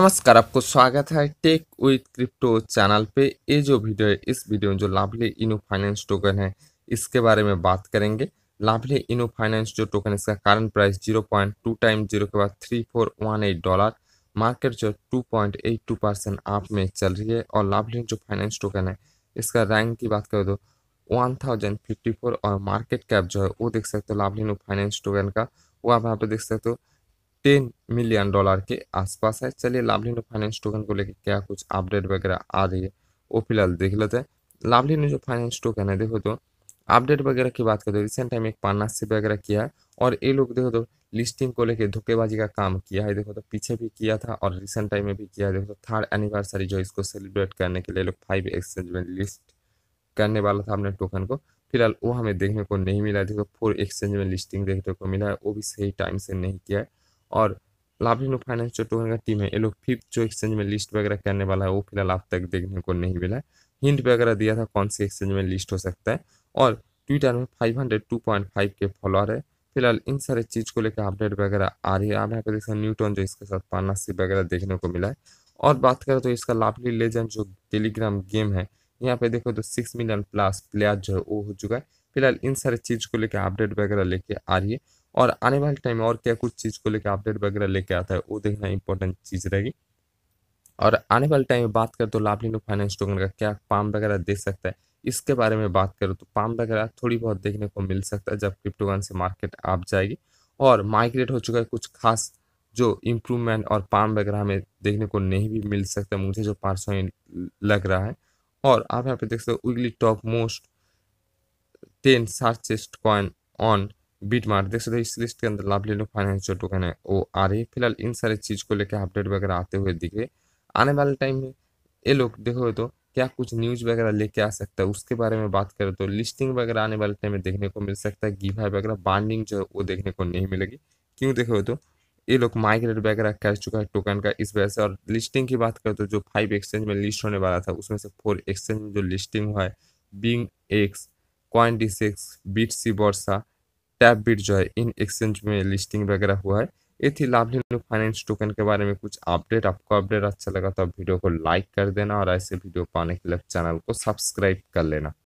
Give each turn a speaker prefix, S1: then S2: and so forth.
S1: नमस्कार आपको स्वागत है टेक विद क्रिप्टो चैनल पे ये जो वीडियो है इस वीडियो में जो लाभली इनो फाइनेंस टोकन है इसके बारे में बात करेंगे लाभली इनो फाइनेंस जो टोकन इसका करंट प्राइस 0.2 टाइम जीरो के बाद 3418 डॉलर मार्केट जो 2.82 परसेंट आप में चल रही है और लाभली जो फाइनेंस टोकन है इसका रैंक की बात करें तो वन थाउजेंड फिफ्टी फोर और मार्केट कैप जो है वो देख सकते हो लाभली इनो फाइनेंस टोकन का वो आप यहाँ पे देख सकते हो टेन मिलियन डॉलर के आसपास है चलिए लाभली फाइनेंस टोकन को लेकर क्या कुछ अपडेट वगैरह आ रही है वो फिलहाल देख लेते हैं लाभली न्यू जो फाइनेंस टोकन है देखो तो अपडेट वगैरह की बात करते हो रिसेंट टाइम एक पार्टनरशिप वगैरह किया है और ये लोग देखो तो लिस्टिंग को लेकर धोखेबाजी का काम किया है देखो तो पीछे भी किया था और रिसेंट टाइम में भी किया है देखो तो थर्ड एनिवर्सरी जो इसको सेलिब्रेट करने के लिए लोग फाइव एक्सचेंज में लिस्ट करने वाला था अपने टोकन को फिलहाल वो हमें देखने को नहीं मिला देखो फोर एक्सचेंज में लिस्टिंग देखने को मिला है वो भी सही टाइम से नहीं किया है और लाभली नो फाइनेंस जो टोकन का टीम है ये लोग फिफ्थ जो एक्सचेंज में लिस्ट वगैरह करने वाला है वो फिलहाल आप तक देखने को नहीं मिला है हिंट वगैरह दिया था कौन से एक्सचेंज में लिस्ट हो सकता है और ट्विटर में five hundred two point five के फॉलोअर है फिलहाल इन सारे चीज़ को लेकर अपडेट वगैरह आ रही है आप यहाँ पे देख सकते हैं न्यूटन जो इसके साथ पार्टनरशिप वगैरह देखने को मिला है और बात करें तो इसका लाभली लेजेंड जो टेलीग्राम गेम है यहाँ पे देखो तो सिक्स मिलियन प्लस प्लेयर जो है वो हो चुका है फिलहाल इन सारे चीज़ को लेकर अपडेट वगैरह लेके आ रही है और आने वाले टाइम में और क्या कुछ चीज़ को लेकर अपडेट वगैरह लेके आता है वो देखना इंपॉर्टेंट चीज़ रहेगी और आने वाले टाइम में बात करें तो लाभलिनो फाइनेंस टोकन का क्या पाम वगैरह देख सकता है इसके बारे में बात करो तो पाम वगैरह थोड़ी बहुत देखने को मिल सकता है जब क्रिप्टो वन से मार्केट आप जाएगी और माइग्रेट हो चुका है कुछ खास जो इम्प्रूवमेंट और पाम वगैरह हमें देखने को नहीं भी मिल सकता मुझे जो पाँच लग रहा है और आप यहाँ पे देख सकते हो weekly top most ten searchest coin on BitMart देख सकते इस लिस्ट के अंदर लाभ ले लो फाइनेंशियल टोकन है वो आ रही है फिलहाल इन सारी चीज़ को लेकर अपडेट वगैरह आते हुए दिखे आने वाले टाइम में ये लोग देखो तो क्या कुछ न्यूज वगैरह लेके आ सकता है उसके बारे में बात करें तो लिस्टिंग वगैरह आने वाले टाइम में देखने को मिल सकता है गिवाई वगैरह बाइंडिंग जो है वो देखने को नहीं मिलेगी क्यों देखो तो ये लोग माइग्रेट वगैरह कर चुका है टोकन का इस वजह से और लिस्टिंग की बात करें तो जो फाइव एक्सचेंज में लिस्ट होने वाला था उसमें से फोर एक्सचेंज में जो लिस्टिंग हुआ है बिंग एक्स क्वान्टी सिक्स बीट सी बॉर्सा टैप बिट जो है इन एक्सचेंज में लिस्टिंग वगैरह हुआ है ये थी लाभली फाइनेंस टोकन के बारे में कुछ अपडेट आपको अपडेट अच्छा लगा तो वीडियो को लाइक कर देना और ऐसे वीडियो पाने के लिए चैनल को सब्सक्राइब कर लेना